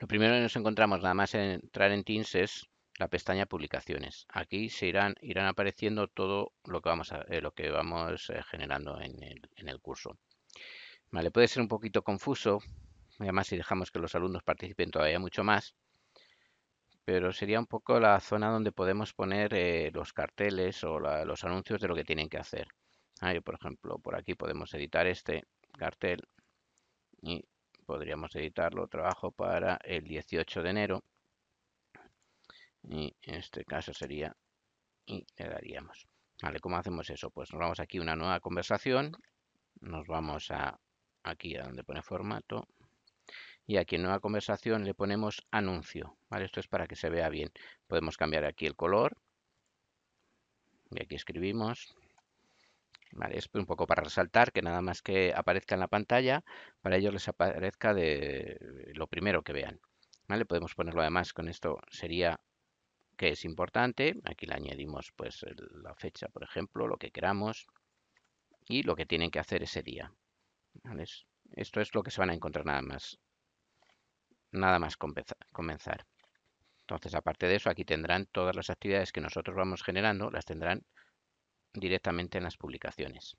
Lo primero que nos encontramos nada más entrar en Teams es la pestaña publicaciones. Aquí irán, apareciendo todo lo que vamos, eh, eh, generando en el, curso. Vale, puede ser un poquito confuso, además si dejamos que los alumnos participen todavía mucho más, pero sería un poco la zona donde podemos poner eh, los carteles o los anuncios de lo que tienen que hacer. Ah, por ejemplo, por aquí podemos editar este cartel y podríamos editarlo, trabajo para el 18 de enero. Y en este caso sería, y le daríamos. Vale, ¿cómo hacemos eso? Pues nos vamos aquí a una nueva conversación, nos vamos a aquí a donde pone formato, y aquí en nueva conversación le ponemos anuncio. ¿vale? Esto es para que se vea bien. Podemos cambiar aquí el color, y aquí escribimos, es un poco para resaltar que nada más que aparezca en la pantalla, para ellos les aparezca de lo primero que vean. ¿Vale? Podemos ponerlo además con esto sería que es importante. Aquí le añadimos pues la fecha, por ejemplo, lo que queramos y lo que tienen que hacer ese día. Esto es lo que se van a encontrar nada más. Nada más comenzar. Entonces, aparte de eso, aquí tendrán todas las actividades que nosotros vamos generando, las tendrán directamente en las publicaciones.